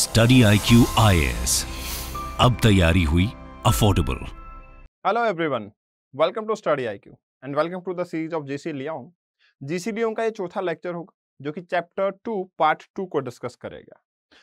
Study I Q अब तैयारी हुई affordable hello everyone welcome to study I Q and welcome to the series of GC Leong GC Leong का ये चौथा lecture होगा जो कि चैप्टर टू पार्ट टू को डिस्कस करेगा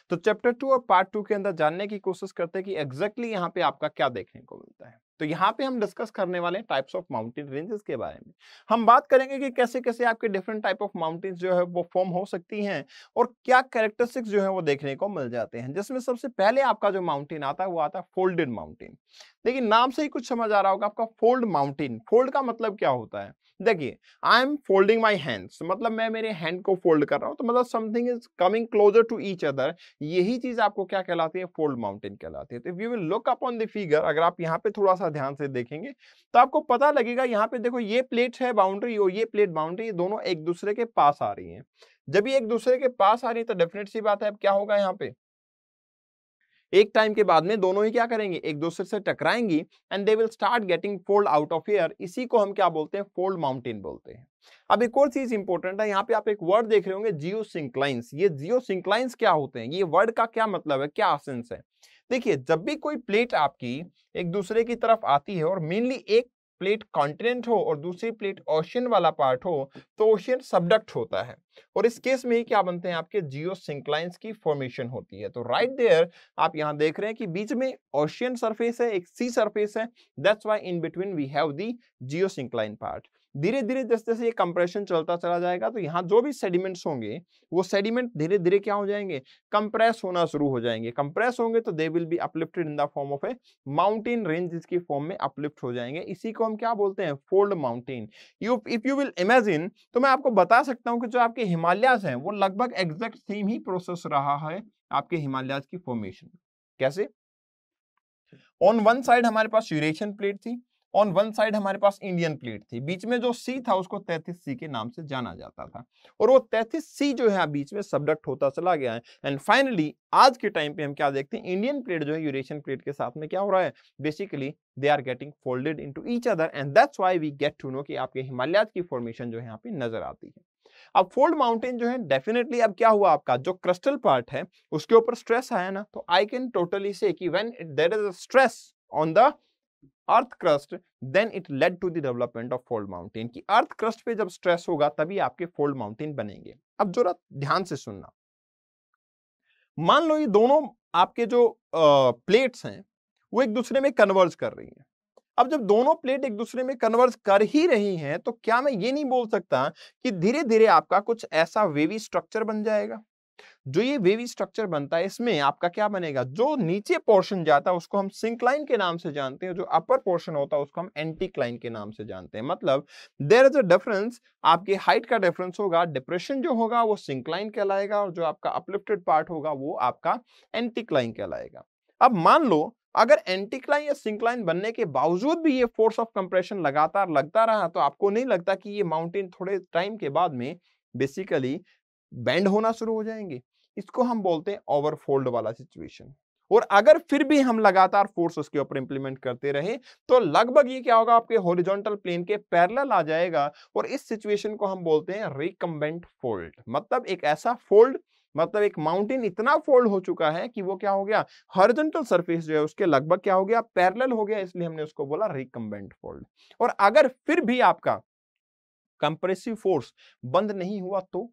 तो चैप्टर टू और पार्ट टू के अंदर जानने की कोशिश करते हैं कि एग्जैक्टली exactly यहाँ पे आपका क्या देखने को मिलता है तो यहाँ पे हम डिस्कस करने वाले हैं टाइप्स ऑफ माउंटेन रेंजेस के बारे में हम बात करेंगे कि कैसे कैसे आपके डिफरेंट टाइप ऑफ माउंटेन्स जो है वो फॉर्म हो सकती हैं और क्या कैरेक्टरिस्टिक्स जो है वो देखने को मिल जाते हैं जिसमें सबसे पहले आपका जो माउंटेन आता है वो आता है फोल्डेड माउंटेन देखिए नाम से ही कुछ समझ आ रहा होगा आपका फोल्ड माउंटेन फोल्ड का मतलब क्या होता है देखिए I am folding my hands मतलब मैं मेरे हैंड को फोल्ड कर रहा हूँ तो मतलब something is coming closer to each other यही चीज आपको क्या कहलाती है फोल्ड माउंटेन कहलाती है तो if you will look up on the figure अगर आप यहाँ पे थोड़ा सा ध्यान से देखेंगे तो आपको पता लगेगा यहाँ पे देखो ये प्लेट है बाउंड्री और ये प्लेट बाउंड्री दोनों एक दूसरे के पास आ रही है जब ये एक दूसरे के पास आ रही है तो डेफिनेट सी बात है अब क्या होगा यहाँ पे एक टाइम के बाद में दोनों ही क्या करेंगे एक दूसरे से टकराएंगी and they will start getting fold out of air इसी को हम क्या बोलते हैं फोल्ड माउंटेन बोलते हैं अब एक और चीज इंपॉर्टेंट है यहाँ पे आप एक वर्ड देख रहे होंगे जियो सिंक्लाइंस ये जियो सिंक्लाइंस क्या होते हैं ये वर्ड का क्या मतलब है क्या सेंस है देखिए जब भी कोई प्लेट आपकी एक दूसरे की तरफ आती है और मेनली एक प्लेट कॉन्टिनेंट हो और दूसरी प्लेट ओशियन वाला पार्ट हो तो ओशियन सबडक्ट होता है और इस केस में क्या बनते हैं आपके जियो सिंक्लाइंस की फॉर्मेशन होती है तो राइट right देयर आप यहाँ देख रहे हैं कि बीच में ओशियन सरफेस है एक सी सरफेस है that's why in between we have the geosyncline part धीरे धीरे जैसे जैसे ये कंप्रेशन चलता चला जाएगा तो यहाँ जो भी सेडिमेंट्स होंगे वो सेडिमेंट धीरे धीरे क्या हो जाएंगे कंप्रेस होना शुरू हो जाएंगे कंप्रेस होंगे तो they will be uplifted in the form of a mountain range इसकी फॉर्म में अपलिफ्ट हो जाएंगे इसी को हम क्या बोलते हैं fold mountain you if you will imagine तो मैं आपको बता सकता हूँ कि जो आपके हिमालयाज हैं वो लगभग एग्जैक्ट सेम ही प्रोसेस रहा है आपके हिमालयाज की फॉर्मेशन कैसे ऑन वन साइड हमारे पास यूरेशियन प्लेट थी ऑन वन साइड हमारे पास इंडियन प्लेट थी बीच में जो सी था उसको तैतीस सी के नाम से जाना जाता था और वो तैतीस सी जो है बीच में सब्डक्ट होता चला गया है एंड फाइनली आज के टाइम पे हम क्या देखते हैं इंडियन प्लेट जो है यूरेशियन प्लेट के साथ में क्या हो रहा है basically they are getting folded into each other and that's why we get to know कि आपके हिमालयाज की फॉर्मेशन जो है यहाँ पे नजर आती है अब फोल्ड माउंटेन जो है डेफिनेटली अब क्या हुआ आपका जो क्रिस्टल पार्ट है उसके ऊपर स्ट्रेस आया ना तो आई कैन टोटली से कि when there is a stress on the earth crust then it led to the development of fold mountain की अर्थ क्रस्ट पे जब स्ट्रेस होगा तभी आपके फोल्ड माउंटेन बनेंगे अब जरा ध्यान से सुनना मान लो ये दोनों आपके जो आ, प्लेट्स हैं वो एक दूसरे में कन्वर्ज कर रही हैं अब जब दोनों प्लेट एक दूसरे में कन्वर्ज कर ही रही हैं तो क्या मैं ये नहीं बोल सकता कि धीरे धीरे आपका कुछ ऐसा वेवी स्ट्रक्चर बन जाएगा जो ये वेवी स्ट्रक्चर बनता है इसमें आपका क्या बनेगा जो नीचे पोर्शन जाता है उसको हम सिंक्लाइन के नाम से जानते हैं जो अपर पोर्शन होता है उसको हम एंटीक्लाइन के नाम से जानते हैं मतलब देर इज अ डिफरेंस आपके हाइट का डिफरेंस होगा डिप्रेशन जो होगा वो सिंक्लाइन कहलाएगा और जो आपका अपलिफ्टेड पार्ट होगा वो आपका एंटीक्लाइन कहलाएगा अब मान लो अगर एंटीक्लाइन या सिंक्लाइन बनने के बावजूद भी ये फोर्स ऑफ कंप्रेशन लगातार लगता रहा तो आपको नहीं लगता कि ये माउंटेन थोड़े टाइम के बाद में बेसिकली बैंड होना शुरू हो जाएंगे इसको हम बोलते हैं ओवरफोल्ड वाला सिचुएशन और अगर फिर भी हम लगातार फोर्स उसके ऊपर इंप्लीमेंट करते रहे तो लगभग ये क्या होगा आपके हॉरिजॉन्टल प्लेन के पैरेलल आ जाएगा और इस सिचुएशन को हम बोलते हैं रिकम्बेंट फोल्ड मतलब एक ऐसा फोल्ड मतलब एक माउंटेन इतना फोल्ड हो चुका है कि वो क्या हो गया हॉरिजॉन्टल सरफेस जो है उसके लगभग क्या हो गया पैरेलल हो गया इसलिए हमने उसको बोला रिकम्बेंट फोल्ड और अगर फिर भी आपका कंप्रेसिव फोर्स बंद नहीं हुआ तो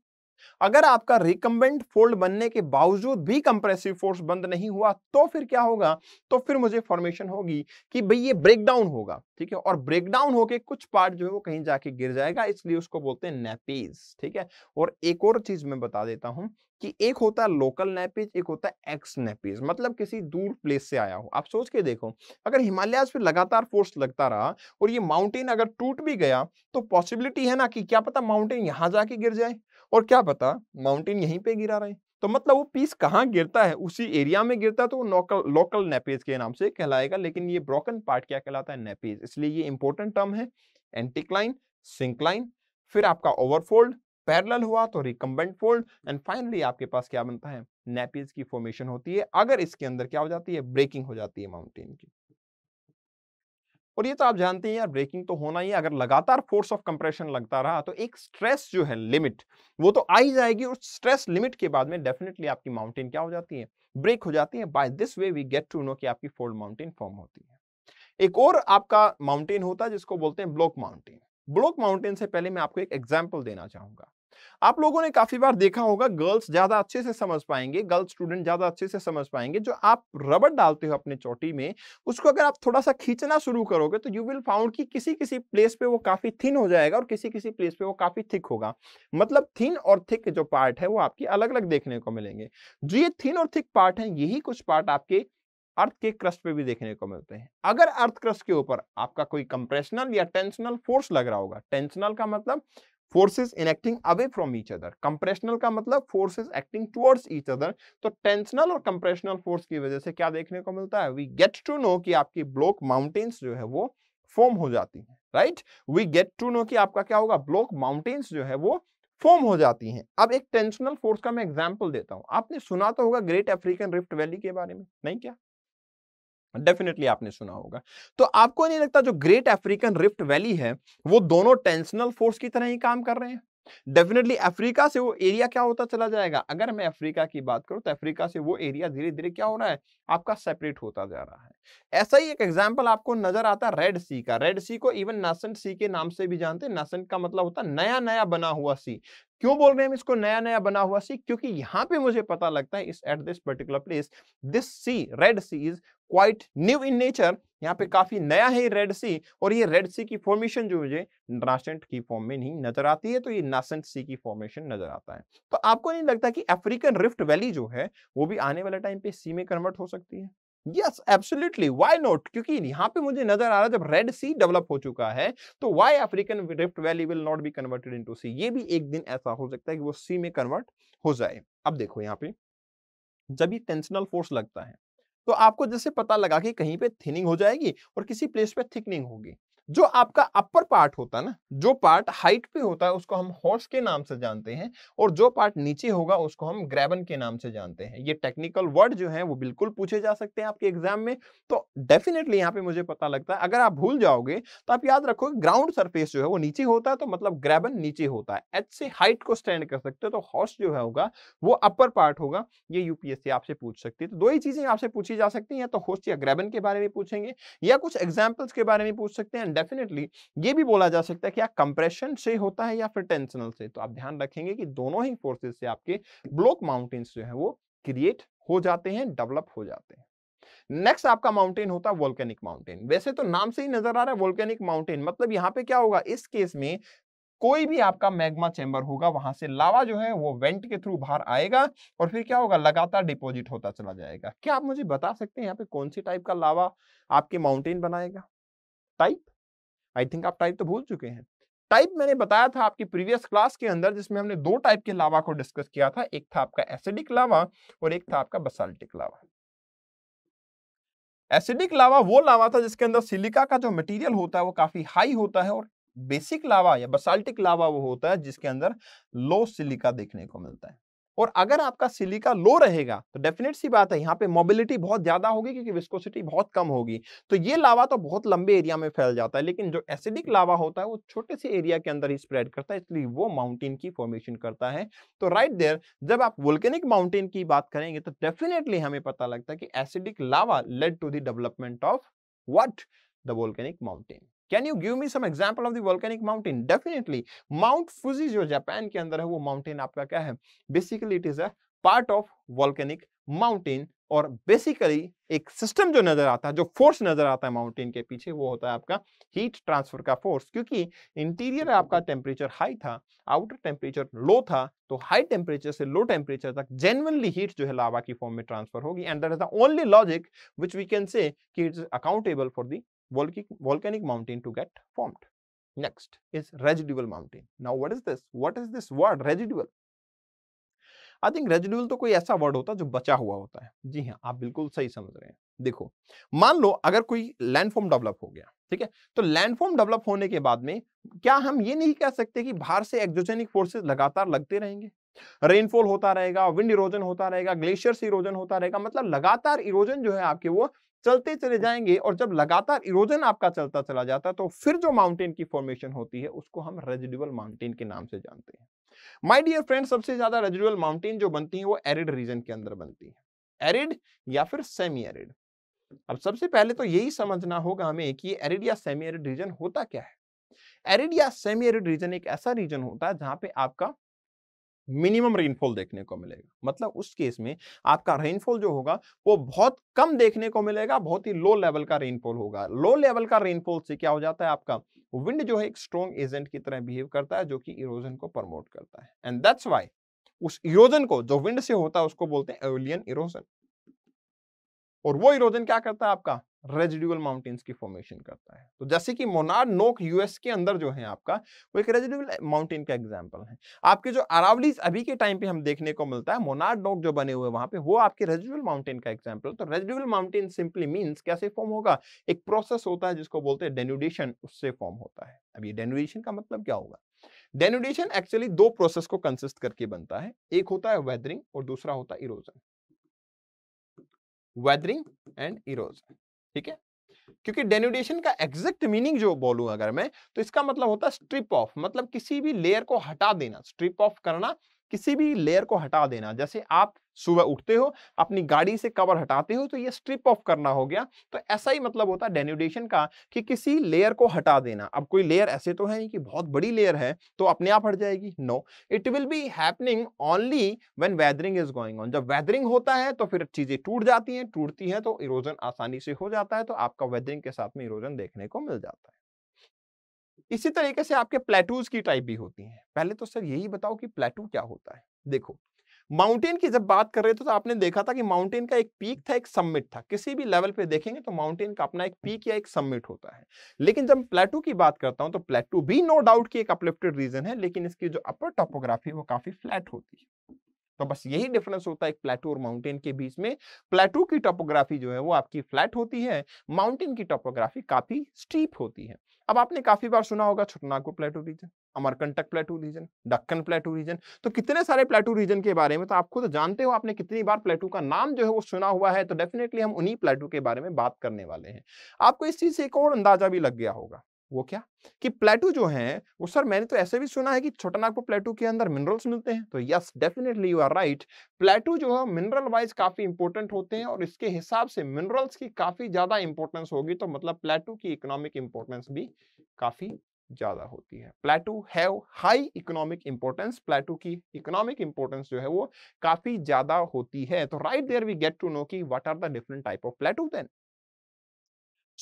अगर आपका रिकम्बेंट फोल्ड बनने के बावजूद भी कंप्रेसिव फोर्स बंद नहीं हुआ तो फिर क्या होगा तो फिर मुझे फॉर्मेशन होगी कि भाई ये ब्रेकडाउन होगा ठीक है और ब्रेकडाउन होके कुछ पार्ट जो है वो कहीं जाके गिर जाएगा इसलिए उसको बोलते हैं नेपेज ठीक है और एक और चीज मैं बता देता हूं कि एक होता है लोकल नेपेज एक होता है एक्स नेपेज मतलब किसी दूर प्लेस से आया हो आप सोच के देखो अगर हिमालयाज पे लगातार फोर्स लगता रहा और ये माउंटेन अगर टूट भी गया तो पॉसिबिलिटी है ना कि क्या पता माउंटेन यहाँ जाके गिर जाए और क्या पता माउंटेन यहीं पे गिरा रहे तो मतलब वो पीस कहाँ गिरता है उसी एरिया में गिरता है तो वो लोकल लोकल नेपेज के नाम से कहलाएगा लेकिन ये ब्रोकन पार्ट क्या कहलाता है नेपेज इसलिए ये इंपॉर्टेंट टर्म है एंटीक्लाइन सिंक्लाइन फिर आपका ओवरफोल्ड पैरेलल हुआ तो रिकम्बेंट फोल्ड एंड फाइनली आपके पास क्या बनता है नेपेज की फॉर्मेशन होती है अगर इसके अंदर क्या हो जाती है ब्रेकिंग हो जाती है माउंटेन की और ये तो आप जानते हैं यार ब्रेकिंग तो होना ही अगर लगातार फोर्स ऑफ कंप्रेशन लगता रहा तो एक स्ट्रेस जो है लिमिट वो तो आई जाएगी और स्ट्रेस लिमिट के बाद में डेफिनेटली आपकी माउंटेन क्या हो जाती है ब्रेक हो जाती है by this way we get to know कि आपकी फोल्ड माउंटेन फॉर्म होती है एक और आपका माउंटेन होता है जिसको बोलते हैं ब्लॉक माउंटेन ब्लॉक माउंटेन से पहले मैं आपको एक एग्जाम्पल देना चाहूंगा आप लोगों ने काफी बार देखा होगा गर्ल्स ज्यादा अच्छे से समझ पाएंगे गर्ल्स स्टूडेंट ज्यादा अच्छे से समझ पाएंगे जो आप रबड़ डालते हो अपने चोटी में उसको अगर आप थोड़ा सा खींचना शुरू करोगे तो यू विल फाउंड कि किसी किसी प्लेस पे वो काफी थिन हो जाएगा और किसी किसी प्लेस पे वो काफी थिक होगा मतलब थिन और थिक जो पार्ट है वो आपकी अलग अलग देखने को मिलेंगे जो ये थिन और थिक पार्ट है यही कुछ पार्ट आपके अर्थ के क्रस्ट पे भी देखने को मिलते हैं अगर अर्थ क्रस्ट के ऊपर आपका कोई कंप्रेशनल या टेंशनल फोर्स लग रहा होगा टेंशनल का मतलब forces enacting away from each other compressional का मतलब forces acting towards each other तो टेंशनल और कंप्रेशनल फोर्स की वजह से क्या देखने को मिलता है वी गेट टू नो कि आपकी ब्लॉक माउंटेन्स जो है वो फॉर्म हो जाती है right we get to know कि आपका क्या होगा ब्लॉक माउंटेन्स जो है वो फॉर्म हो जाती हैं अब एक टेंशनल फोर्स का मैं एग्जाम्पल देता हूं आपने सुना तो होगा ग्रेट अफ्रीकन रिफ्ट वैली के बारे में नहीं क्या डेफिनेटली आपने सुना होगा तो आपको नहीं लगता जो ग्रेट अफ्रीकन रिफ्ट वैली है वो दोनों टेंशनल फोर्स की तरह ही काम कर रहे हैं डेफिनेटली अफ्रीका से वो एरिया क्या होता चला जाएगा अगर मैं अफ्रीका की बात करूं तो अफ्रीका से वो एरिया धीरे धीरे क्या हो रहा है आपका सेपरेट होता जा रहा है ऐसा ही एक एग्जाम्पल आपको नजर आता है रेड सी का रेड सी को इवन नासेंट सी के नाम से भी जानते हैं नासेंट का मतलब होता है नया नया बना हुआ सी क्यों बोल रहे हैं इसको नया नया बना हुआ सी क्योंकि यहाँ पे मुझे पता लगता है इस at this particular place this sea Red Sea is quite new in nature यहाँ पे काफी नया है रेड सी और ये रेड सी की फॉर्मेशन जो मुझे नासेंट की फॉर्म में नहीं नजर आती है तो ये नासेंट सी की फॉर्मेशन नजर आता है तो आपको नहीं लगता कि अफ्रीकन रिफ्ट वैली जो है वो भी आने वाले टाइम पे सी में कन्वर्ट हो सकती है यस एब्सोल्युटली व्हाई नॉट क्योंकि यहां पे मुझे नजर आ रहा है जब रेड सी डेवलप हो चुका है तो why African Rift Valley will not be converted into sea ये भी एक दिन ऐसा हो सकता है कि वो सी में कन्वर्ट हो जाए अब देखो यहाँ पे जब ये टेंशनल फोर्स लगता है तो आपको जैसे पता लगा कि कहीं पे थिनिंग हो जाएगी और किसी प्लेस पे थिकनिंग होगी जो आपका अपर पार्ट होता है ना जो पार्ट हाइट पे होता है उसको हम हॉर्स के नाम से जानते हैं और जो पार्ट नीचे होगा उसको हम ग्रेबन के नाम से जानते हैं ये टेक्निकल वर्ड जो है वो बिल्कुल पूछे जा सकते हैं आपके एग्जाम में तो डेफिनेटली यहाँ पे मुझे पता लगता है अगर आप भूल जाओगे तो आप याद रखोगे ग्राउंड सरफेस जो है वो नीचे होता है तो मतलब ग्रेबन नीचे होता है एच से हाइट को स्टैंड कर सकते हो तो हॉर्स जो है होगा वो अपर पार्ट होगा ये यूपीएससी आपसे पूछ सकती है तो दो ही चीजें आपसे पूछी जा सकती है या तो हॉर्स या ग्रेबन के बारे में पूछेंगे या कुछ एग्जाम्पल्स के बारे में पूछ सकते हैं एंड डेफिनेटली ये भी बोला जा सकता है कि आप कंप्रेशन से होता है या फिर टेंशनल से तो आप ध्यान रखेंगे कि दोनों ही फोर्सेज से आपके ब्लॉक माउंटेन्स जो है वो क्रिएट हो जाते हैं डेवलप हो जाते हैं नेक्स्ट आपका माउंटेन होता है वोल्केनिक माउंटेन वैसे तो नाम से ही नजर आ रहा है वोल्केनिक माउंटेन मतलब यहाँ पे क्या होगा इस केस में कोई भी आपका मैग्मा चैम्बर होगा वहां से लावा जो है वो वेंट के थ्रू बाहर आएगा और फिर क्या होगा लगातार डिपॉजिट होता चला जाएगा क्या आप मुझे बता सकते हैं यहाँ पे कौन सी टाइप का लावा आपके माउंटेन बनाएगा टाइप आई थिंक आप टाइप तो भूल चुके हैं टाइप मैंने बताया था आपकी प्रीवियस क्लास के अंदर जिसमें हमने दो टाइप के लावा को डिस्कस किया था एक था आपका एसिडिक लावा और एक था आपका बसाल्टिक लावा एसिडिक लावा वो लावा था जिसके अंदर सिलिका का जो मटेरियल होता है वो काफी हाई होता है और बेसिक लावा या बसाल्टिक लावा वो होता है जिसके अंदर लो सिलिका देखने को मिलता है और अगर आपका सिलिका लो रहेगा तो डेफिनेट सी बात है यहाँ पे मोबिलिटी बहुत ज्यादा होगी क्योंकि विस्कोसिटी बहुत कम होगी तो ये लावा तो बहुत लंबे एरिया में फैल जाता है लेकिन जो एसिडिक लावा होता है वो छोटे से एरिया के अंदर ही स्प्रेड करता है इसलिए वो माउंटेन की फॉर्मेशन करता है तो राइट देयर जब आप वोल्केनिक माउंटेन की बात करेंगे तो डेफिनेटली हमें पता लगता है कि acidic lava led to the development of what the volcanic mountain can you give me some example of the volcanic mountain definitely Mount Fuji जो जापान के अंदर है वो माउंटेन आपका क्या है basically it is a part of volcanic mountain और basically एक सिस्टम जो नजर आता है जो फोर्स नजर आता है माउंटेन के पीछे वो होता है आपका हीट ट्रांसफर का फोर्स क्योंकि इंटीरियर आपका टेम्परेचर हाई था आउटर टेम्परेचर लो था तो हाई टेम्परेचर से लो टेम्परेचर तक जेनवनली हीट जो है लावा की फॉर्म में ट्रांसफर होगी and that is the only logic which we can say it is accountable for the volcanic, volcanic mountain to get formed. Next is residual mountain. Now what is this? What is this word residual? I think residual तो कोई ऐसा word होता है जो बचा हुआ होता है जी हाँ आप बिल्कुल सही समझ रहे हैं देखो मान लो अगर कोई लैंडफॉर्म डेवलप हो गया ठीक है तो लैंडफॉर्म डेवलप होने के बाद में क्या हम ये नहीं कह सकते कि बाहर से एक्जोजेनिक फोर्सेस लगातार लगते रहेंगे रेनफॉल होता रहेगा विंड इरोजन होता रहेगा ग्लेशियर से इरोजन होता रहेगा मतलब लगातार इरोजन जो है आपके वो चलते चले जाएंगे और जब लगातार इरोजन आपका चलता चला जाता है तो फिर जो माउंटेन की फॉर्मेशन होती है उसको हम रेजिडुअल माउंटेन के नाम से जानते हैं माय डियर फ्रेंड सबसे ज्यादा रेजिडुअल माउंटेन जो बनती है वो एरिड रीजन के अंदर बनती है एरिड या फिर सेमी एरिड अब सबसे पहले तो यही समझना होगा हमें कि एरिड या सेमी एरिड रीजन होता क्या है एरिड या सेमी एरिड रीजन एक ऐसा रीजन होता है जहां पे आपका मिनिमम रेनफॉल देखने को मिलेगा मतलब उस केस में आपका रेनफॉल जो होगा वो बहुत कम देखने को मिलेगा बहुत ही लो लेवल का रेनफॉल होगा लो लेवल का रेनफॉल से क्या हो जाता है आपका विंड जो है एक स्ट्रॉन्ग एजेंट की तरह बिहेव करता है जो कि इरोजन को प्रमोट करता है एंड दैट्स वाई उस इरोजन को जो विंड से होता है उसको बोलते हैं एवलियन इरोजन और वो इरोजन क्या करता है आपका रेजिडुअल माउंटेन्स की फॉर्मेशन करता है तो जैसे कि मोनार नोक यूएस के अंदर जो है आपका वो एक रेजिडुअल माउंटेन का एग्जांपल है आपके जो अरावलीज अभी के टाइम पे हम देखने को मिलता है मोनार नोक जो बने हुए वहां पे वो आपके रेजिडुअल माउंटेन का एग्जाम्पल तो रेजिडुअल माउंटेन सिंपली मीन्स कैसे फॉर्म होगा एक प्रोसेस होता है जिसको बोलते हैं डेन्यूडेशन उससे फॉर्म होता है अब ये डेन्यूडेशन का मतलब क्या होगा डेन्यूडेशन एक्चुअली दो प्रोसेस को कंसिस्ट करके बनता है एक होता है वेदरिंग और दूसरा होता है इरोजन वेदरिंग एंड इरोजन ठीक है क्योंकि डेनुडेशन का एग्जैक्ट मीनिंग जो बोलूं अगर मैं तो इसका मतलब होता है स्ट्रिप ऑफ मतलब किसी भी लेयर को हटा देना स्ट्रिप ऑफ करना किसी भी लेयर को हटा देना जैसे आप सुबह उठते हो अपनी गाड़ी से कवर हटाते हो तो ये स्ट्रिप ऑफ करना हो गया तो ऐसा ही मतलब होता है डेन्यूडेशन का कि किसी लेयर को हटा देना अब कोई लेयर ऐसे तो है नहीं कि बहुत बड़ी लेयर है तो अपने आप हट जाएगी no it will be happening only when weathering is going on जब वेदरिंग होता है तो फिर चीजें टूट जाती हैं टूटती हैं तो इरोजन आसानी से हो जाता है तो आपका वेदरिंग के साथ में इरोजन देखने को मिल जाता है इसी तरीके से आपके प्लेटूज की टाइप भी होती है पहले तो सर यही बताओ कि प्लेटू क्या होता है देखो माउंटेन की जब बात कर रहे थे तो आपने देखा था कि माउंटेन का एक पीक था एक सम्मिट था किसी भी लेवल पे देखेंगे तो माउंटेन का अपना एक पीक या एक सम्मिट होता है लेकिन जब प्लेटू की बात करता हूँ तो प्लेटू भी नो डाउट की एक अपलिफ्टेड रीजन है लेकिन इसकी जो अपर टोपोग्राफी वो काफी फ्लैट होती है तो बस यही डिफरेंस होता है एक प्लेटू और माउंटेन के बीच में प्लेटू की टोपोग्राफी जो है वो आपकी फ्लैट होती है माउंटेन की टोपोग्राफी काफी स्टीप होती है अब आपने काफी बार सुना होगा Chotanagpur plateau region Amarkantak plateau region Deccan plateau region तो कितने सारे प्लेटू रीजन के बारे में तो आप खुद जानते हो आपने कितनी बार प्लेटू का नाम जो है वो सुना हुआ है तो डेफिनेटली हम उन्हीं प्लेटू के बारे में बात करने वाले हैं आपको इस चीज से एक और अंदाजा भी लग गया होगा वो क्या कि प्लेटू जो है वो सर मैंने तो ऐसे भी सुना है कि छोटा नागपुर प्लेटू के अंदर मिनरल्स मिलते हैं तो yes definitely you are right plateau जो है मिनरल वाइज काफी इंपोर्टेंट होते हैं और इसके हिसाब से मिनरल्स की काफी ज्यादा इंपोर्टेंस होगी तो मतलब प्लेटू की इकोनॉमिक इंपोर्टेंस भी काफी ज्यादा होती है plateau have high economic importance plateau की इकोनॉमिक इंपोर्टेंस जो है वो काफी ज्यादा होती है तो right there we get to know की what are the different type of plateau then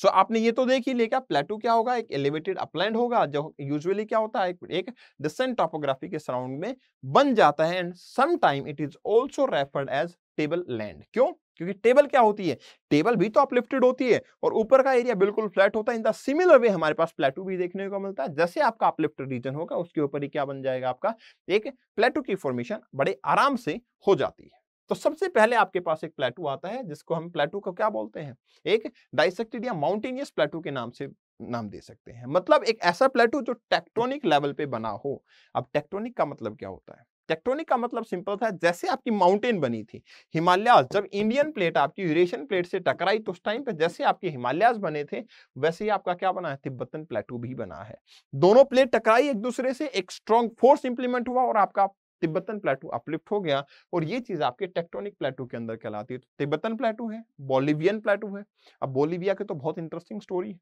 so so, आपने ये तो देख ही लिया प्लेटू क्या होगा एक एलिवेटेड अपलैंड होगा जो यूजुअली क्या होता है एक डिसेंट टॉपोग्राफी के सराउंड में बन जाता है and sometime it is also referred as tableland क्यों क्योंकि टेबल क्या होती है टेबल भी तो अपलिफ्टेड होती है और ऊपर का एरिया बिल्कुल फ्लैट होता है इन द सिमिलर वे हमारे पास प्लेटू भी देखने को मिलता है जैसे आपका अपलिफ्टेड रीजन होगा उसके ऊपर ही क्या बन जाएगा आपका एक प्लेटू की फॉर्मेशन बड़े आराम से हो जाती है तो सबसे पहले आपके पास एक प्लेटू आता है जिसको हम प्लेटू को क्या बोलते हैं एक डाइसेक्टेड या माउंटेनियस प्लेटू के नाम से नाम दे सकते हैं मतलब एक ऐसा प्लेटू जो टेक्टोनिक लेवल पे बना हो अब टेक्टोनिक का मतलब क्या होता है टेक्टोनिक का मतलब सिंपल था जैसे आपकी माउंटेन बनी थी हिमालयाज जब इंडियन प्लेट आपकी यूरेशियन प्लेट से टकराई तो उस टाइम पे जैसे आपके हिमालयाज बने थे वैसे ही आपका क्या बना है तिब्बतन प्लेटू भी बना है दोनों प्लेट टकराई एक दूसरे से एक स्ट्रॉन्ग फोर्स इंप्लीमेंट हुआ और आपका तिब्बतन प्लेटू अपलिफ्ट हो गया और ये चीज आपके टेक्टोनिक प्लेटू के अंदर कहलाती है तो तिब्बतन प्लेटू है बोलिवियन प्लेटू है अब बोलिविया के तो बहुत इंटरेस्टिंग स्टोरी है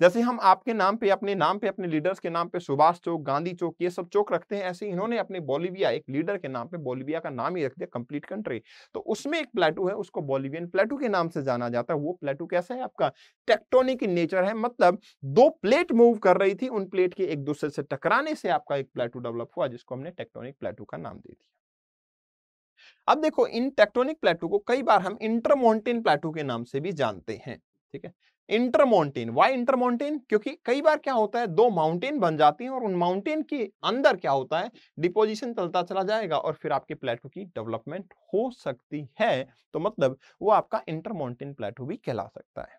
जैसे हम आपके नाम पे अपने नाम पे अपने लीडर्स के नाम पे सुभाष चौक गांधी चौक ये सब चौक रखते हैं ऐसे इन्होंने अपने बोलीविया एक लीडर के नाम पे बोलीविया का नाम ही रख दिया कंप्लीट कंट्री तो उसमें एक प्लेटू है उसको बोलीवियन प्लेटू के नाम से जाना जाता है वो प्लेटू कैसा है आपका टेक्टोनिक नेचर है मतलब दो प्लेट मूव कर रही थी उन प्लेट के एक दूसरे से टकराने से आपका एक प्लेटू डेवलप हुआ जिसको हमने टेक्टोनिक प्लेटू का नाम दे दिया अब देखो इन टेक्टोनिक प्लेटू को कई बार हम इंटरमोन्टेन प्लेटू के नाम से भी जानते हैं ठीक है इंटरमाउंटेन वाई इंटरमाउंटेन क्योंकि कई बार क्या होता है दो माउंटेन बन जाती हैं और उन माउंटेन के अंदर क्या होता है डिपोजिशन चलता चला जाएगा और फिर आपके प्लेटो की डेवलपमेंट हो सकती है तो मतलब वो आपका इंटरमाउंटेन प्लेटो भी कहला सकता है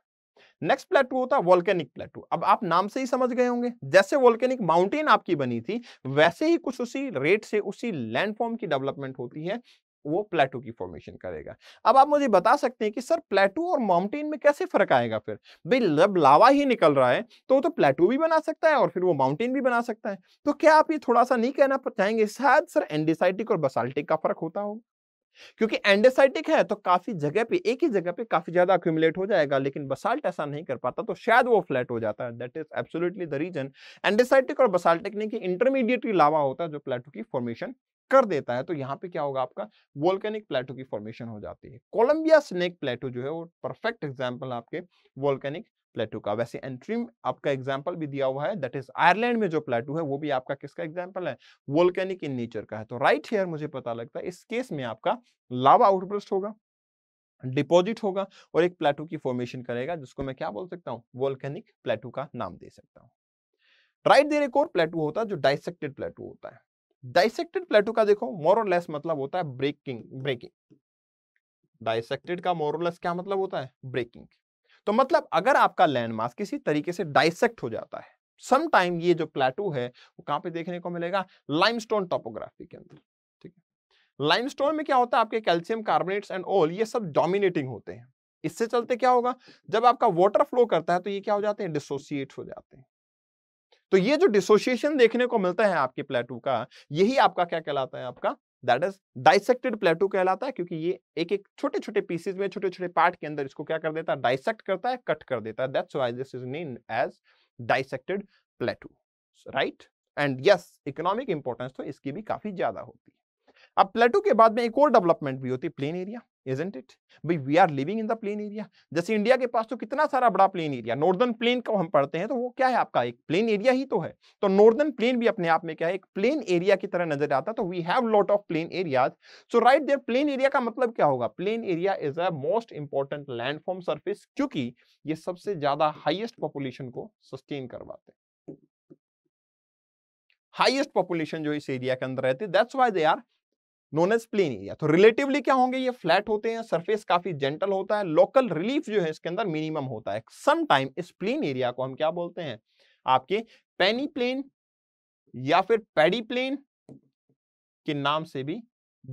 नेक्स्ट प्लेटू होता है वोल्केनिक प्लेटू अब आप नाम से ही समझ गए होंगे जैसे वोल्केनिक माउंटेन आपकी बनी थी वैसे ही कुछ उसी रेट से उसी लैंडफॉर्म की डेवलपमेंट होती है वो प्लेटो की फॉर्मेशन करेगा अब आप मुझे बता सकते हैं कि सर प्लेटो और माउंटेन में कैसे फर्क आएगा फिर भाई जब लावा ही निकल रहा है तो वो तो प्लेटो भी बना सकता है और फिर वो माउंटेन भी बना सकता है तो क्या आप ये थोड़ा सा नहीं कहना चाहेंगे शायद सर एंडिसाइटिक और बसाल्टिक का फर्क होता हो क्योंकि एंडेसाइटिक है तो काफी जगह पे एक ही जगह पे काफी ज्यादा अक्यूमुलेट हो जाएगा लेकिन बसाल्ट ऐसा नहीं कर पाता तो शायद वो फ्लैट हो जाता है that is absolutely the reason andesitic और बसाल्टिक नहीं कि इंटरमीडिएट लावा होता है जो प्लेटो की फॉर्मेशन कर देता है तो यहाँ पे क्या होगा आपका वोल्केनिक प्लेटो की फॉर्मेशन हो जाती है कोलंबिया स्नेक प्लेटो जो है वो परफेक्ट एग्जाम्पल आपके वोल्केनिक प्लेटो का वैसे एंट्रीम आपका एग्जाम्पल भी दिया हुआ है दैट इज आयरलैंड में जो प्लेटो है वो भी आपका किसका एग्जाम्पल है वोल्केनिक इन नेचर का है तो राइट हेयर मुझे पता लगता है इस केस में आपका लावा आउटब्रस्ट होगा डिपॉजिट होगा और एक प्लेटो की फॉर्मेशन करेगा जिसको मैं क्या बोल सकता हूँ वोल्केनिक प्लेटो का नाम दे सकता हूँ राइट देर एक और प्लेटो होता है जो डाइसेक्टेड प्लेटो होता है डाइसेक्टेड प्लेटो का देखो मोरलेस मतलब होता है ब्रेकिंग ब्रेकिंग डाइसेक्टेड का मोरलेस क्या मतलब होता है ब्रेकिंग तो मतलब अगर आपका लैंड मास किसी तरीके से डाइसेक्ट हो जाता है समटाइम ये जो प्लेटो है वो कहां पे देखने को मिलेगा लाइमस्टोन टोपोग्राफी के अंदर ठीक है लाइमस्टोन में क्या होता है आपके कैल्शियम कार्बोनेट्स एंड ऑल ये सब डोमिनेटिंग होते हैं इससे चलते क्या होगा जब आपका वाटर फ्लो करता है तो ये क्या हो जाते हैं डिसोसिएट हो जाते हैं तो ये जो डिसोसिएशन देखने को मिलता है आपके प्लेटू का यही आपका क्या कहलाता है आपका दैट इज डाइसेक्टेड प्लेटू कहलाता है क्योंकि ये एक एक छोटे छोटे पीसेज में छोटे छोटे पार्ट के अंदर इसको क्या कर देता है डाइसेक्ट करता है कट कर देता है that's this is as dissected plateau right and yes economic importance तो इसकी भी काफी ज्यादा होती है अब प्लेटो के बाद में एक और डेवलपमेंट भी होती है plain area isn't it why we are living in the plain area जैसे इंडिया के पास तो कितना सारा बड़ा प्लेन एरिया नॉर्दर्न प्लेन को हम पढ़ते हैं तो वो क्या है आपका एक प्लेन एरिया ही तो है तो नॉर्दर्न प्लेन भी अपने आप में क्या है एक प्लेन एरिया की तरह नजर आता तो we have lot of plain areas so right there plain area का मतलब क्या होगा plain area is a most important landform surface क्योंकि ये सबसे ज्यादा हाइएस्ट पॉपुलेशन को सस्टेन करवाते हैं हाईएस्ट पॉपुलेशन जो इस एरिया के अंदर रहती है that's why they are known as plain area तो रिलेटिवली क्या होंगे ये फ्लैट होते हैं सरफेस काफी जेंटल होता है लोकल रिलीफ जो है इसके अंदर मिनिमम होता है समटाइम इस प्लेन एरिया को हम क्या बोलते हैं आपके पेनी प्लेन या फिर पेडी प्लेन के नाम से भी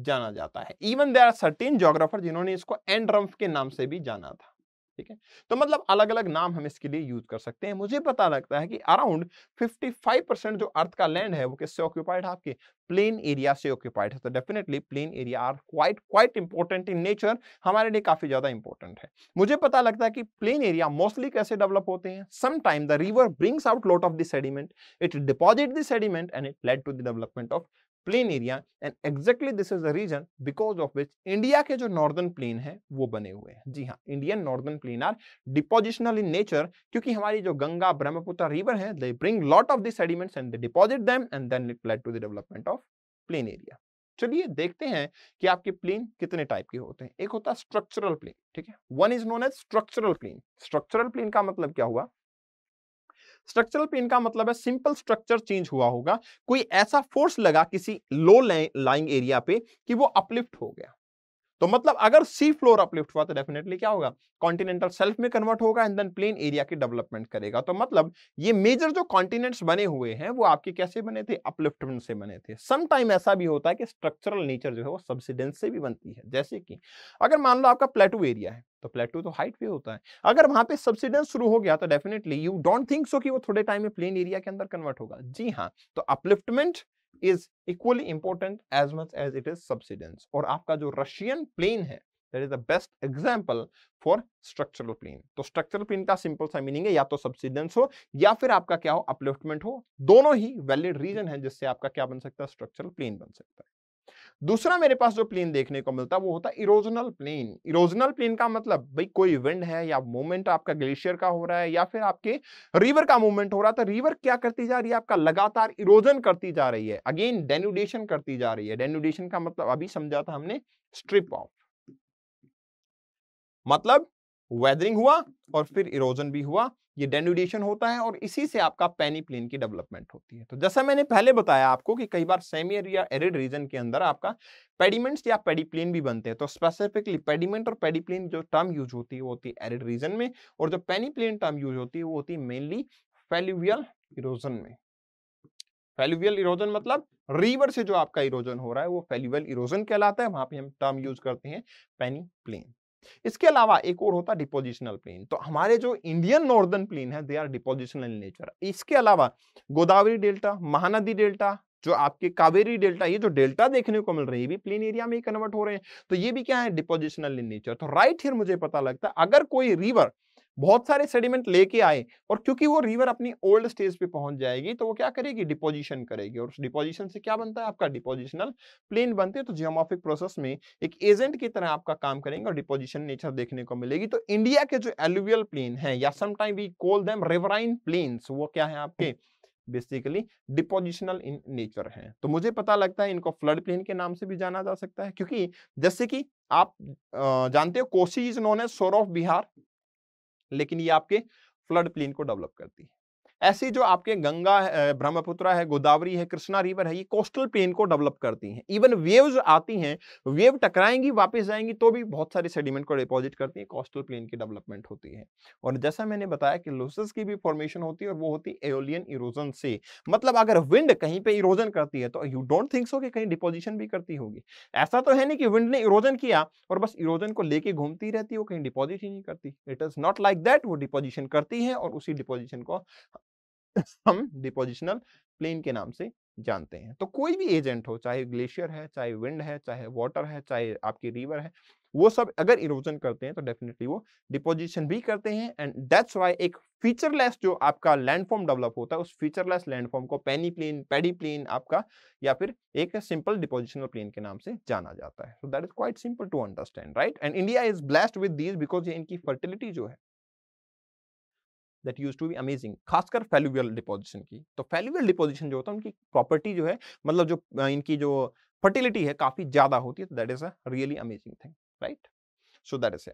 जाना जाता है इवन देर सर्टेन जोग्राफर जिन्होंने इसको एंड रम्फ के नाम से भी जाना था ठीक है तो मतलब अलग अलग नाम हम इसके लिए यूज कर सकते हैं मुझे पता लगता है कि अराउंड 55 परसेंट जो अर्थ का लैंड है वो किससे ऑक्यूपाइड है आपके प्लेन एरिया से ऑक्यूपाइड है तो definitely plain area are quite quite important in nature हमारे लिए काफी ज्यादा इंपॉर्टेंट है मुझे पता लगता है कि प्लेन एरिया मोस्टली कैसे डेवलप होते हैं sometime the river brings out lot of the sediment it deposit the sediment and it led to the development of plain area and exactly this is the reason because of which India के जो northern plain है वो बने हुए हैं जी हाँ Indian northern plain are depositional in nature क्योंकि हमारी जो गंगा ब्रह्मपुत्र रिवर है they bring lot of the sediments and they deposit them and then it led to the development of plain area चलिए देखते हैं कि आपके प्लेन कितने टाइप के होते हैं एक होता है स्ट्रक्चरल प्लेन ठीक है one is known as structural plain structural plain का मतलब क्या हुआ स्ट्रक्चरल पेन का मतलब है सिंपल स्ट्रक्चर चेंज हुआ होगा कोई ऐसा फोर्स लगा किसी लो लाइंग एरिया पे कि वो अपलिफ्ट हो गया तो मतलब अगर सी फ्लोर अपलिफ्ट हुआ तो डेफिनेटली क्या होगा कॉन्टिनेंटल सेल्फ में कन्वर्ट होगा एंड देन प्लेन एरिया की डेवलपमेंट करेगा तो मतलब ये मेजर जो कॉन्टिनेंट्स बने हुए हैं वो आपके कैसे बने थे अपलिफ्टमेंट से बने थे समटाइम ऐसा भी होता है कि स्ट्रक्चरल नेचर जो है वो सब्सिडेंस से भी बनती है जैसे कि अगर मान लो आपका प्लेटू एरिया है तो प्लेटू तो हाइट पे होता है अगर वहां पे सब्सिडेंस शुरू हो गया तो definitely you don't think so कि वो थोड़े टाइम में प्लेन एरिया के अंदर कन्वर्ट होगा जी हाँ तो upliftment is equally important as much as it is subsidence और आपका जो रशियन प्लेन है that is best example for structural plain तो स्ट्रक्चरल प्लेन का सिंपल सा मीनिंग है या तो सब्सिडेंस हो या फिर आपका क्या हो अपलिफ्टमेंट हो दोनों ही वैलिड रीजन है जिससे आपका क्या बन सकता है स्ट्रक्चरल प्लेन बन सकता है दूसरा मेरे पास जो प्लेन देखने को मिलता है वो होता है इरोजनल प्लेन इरोजनल प्लेन का मतलब भाई कोई विंड है या मूवमेंट आपका ग्लेशियर का हो रहा है या फिर आपके रिवर का मूवमेंट हो रहा है तो रिवर क्या करती जा रही है आपका लगातार इरोजन करती जा रही है अगेन डेन्यूडेशन करती जा रही है डेन्यूडेशन का मतलब अभी समझा था हमने स्ट्रिप ऑफ मतलब वेदरिंग हुआ और फिर इरोजन भी हुआ ये डेनुडिएशन होता है और इसी से आपका पैनी प्लेन की डेवलपमेंट होती है तो जैसा मैंने पहले बताया आपको कि कई बार सेमी या एरिड रीजन के अंदर आपका पेडिमेंट्स या पेडीप्लेन भी बनते हैं तो स्पेसिफिकली पेडिमेंट और पेडीप्लेन जो टर्म यूज होती है वो होती है एरिड रीजन में और जो पैनी प्लेन टर्म यूज होती है वो होती है मेनली फेल्यूवियल इरोजन में फेल्यूवियल इरोजन मतलब रिवर से जो आपका इरोजन हो रहा है वो फेल्यूवियल इरोजन कहलाता है वहां पे हम टर्म यूज करते हैं पेनी प्लेन इसके अलावा एक और होता है डिपोजिशनल प्लेन तो हमारे जो इंडियन नॉर्दर्न प्लेन है दे आर डिपोजिशनल नेचर इसके अलावा गोदावरी डेल्टा महानदी डेल्टा जो आपके कावेरी डेल्टा ये जो डेल्टा देखने को मिल रही है भी प्लेन एरिया में ही कन्वर्ट हो रहे हैं तो ये भी क्या है डिपोजिशनल इन नेचर तो राइट हियर मुझे पता लगता है अगर कोई रिवर बहुत सारे सेडिमेंट लेके आए और क्योंकि वो रिवर अपनी ओल्ड स्टेज पे पहुंच जाएगी तो वो क्या करेगी डिपोजिशन करेगी और उस डिपोजिशन से क्या बनता है आपका डिपोजिशनल प्लेन बनते हैं तो जियोमॉफिक प्रोसेस में एक एजेंट की तरह आपका काम करेंगे और डिपोजिशन नेचर देखने को मिलेगी तो इंडिया के जो एलुवियल प्लेन है या sometime we call them riverine plains वो क्या है आपके बेसिकली डिपोजिशनल इन नेचर है तो मुझे पता लगता है इनको फ्लड प्लेन के नाम से भी जाना जा सकता है क्योंकि जैसे कि आप जानते हो Kosi is known as sorrow of Bihar लेकिन ये आपके फ्लड प्लेन को डेवलप करती है ऐसी जो आपके गंगा ब्रह्मपुत्रा ब्रह्मपुत्र है गोदावरी है कृष्णा रिवर है ये कोस्टल प्लेन को डेवलप करती हैं इवन वेव्स आती हैं वेव टकराएंगी वापस जाएंगी तो भी बहुत सारे सेडिमेंट को डिपॉजिट करती है कोस्टल प्लेन की डेवलपमेंट होती है और जैसा मैंने बताया कि लोसस की भी फॉर्मेशन होती है और वो होती है एओलियन इरोजन से मतलब अगर विंड कहीं पर इरोजन करती है तो यू डोंट थिंक सो कि कहीं डिपोजिशन भी करती होगी ऐसा तो है नहीं कि विंड ने इरोजन किया और बस इरोजन को लेके घूमती रहती है वो कहीं डिपोजिट ही नहीं करती it is not like that वो डिपोजिशन करती है और उसी डिपोजिशन को हम डिपोजिशनल प्लेन के नाम से जानते हैं तो कोई भी एजेंट हो चाहे ग्लेशियर है चाहे विंड है चाहे वाटर है चाहे आपकी रिवर है वो सब अगर इरोजन करते हैं तो डेफिनेटली वो डिपोजिशन भी करते हैं एंड दैट्स वाई एक फीचरलेस जो आपका लैंडफॉर्म डेवलप होता है उस फीचरलेस लैंडफॉर्म को पेनी प्लेन पेडी प्लेन आपका या फिर एक सिंपल डिपोजिशनल प्लेन के नाम से जाना जाता है so that is quite simple to understand right and India is blessed with these because इनकी फर्टिलिटी जो है that use to be amazing खासकर फेलुवियल डिपोजिशन की तो फेलुवियल डिपोजिशन जो होता है उनकी प्रॉपर्टी जो है मतलब जो इनकी जो फर्टिलिटी है काफ़ी ज़्यादा होती है तो that is a really amazing thing right so that is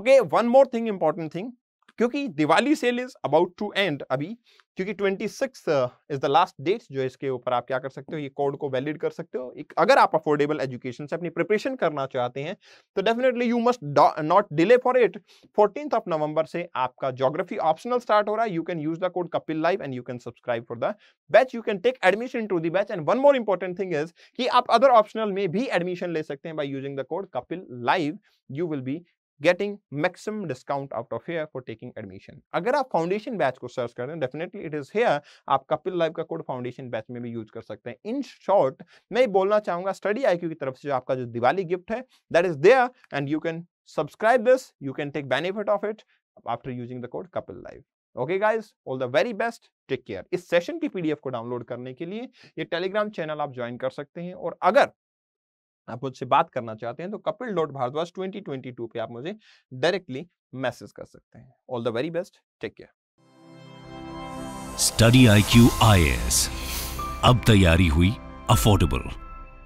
okay one more thing important thing क्योंकि Diwali sale is about to end अभी क्योंकि 26 इज द लास्ट डेट जो इसके ऊपर आप क्या कर सकते हो ये कोड को वैलिड कर सकते हो एक अगर आप अफोर्डेबल एजुकेशन से अपनी प्रिपरेशन करना चाहते हैं तो definitely you must not delay for it fourteen of November से आपका जोग्राफी ऑप्शनल स्टार्ट हो रहा है you can use the code Kapil live and you can subscribe for the batch you can take admission to the batch and one more important thing is कि आप other optional में भी admission ले सकते हैं by using the code Kapil live you will be getting maximum discount out of here for taking admission अगर आप foundation batch को search कर रहे हैं definitely it is here आप कपिल लाइव का कोड foundation batch में भी use कर सकते हैं in short मैं बोलना चाहूँगा study IQ की तरफ से जो आपका जो दिवाली gift है that is there and you can subscribe this you can take benefit of it after using the code Kapil live okay guys all the very best take care इस session की pdf को download करने के लिए ये telegram channel आप join कर सकते हैं और अगर आप मुझसे बात करना चाहते हैं तो Kapil dot Bhardwaj twenty twenty two पे आप मुझे डायरेक्टली मैसेज कर सकते हैं all the very best take care study I Q I S अब तैयारी हुई अफोर्डेबल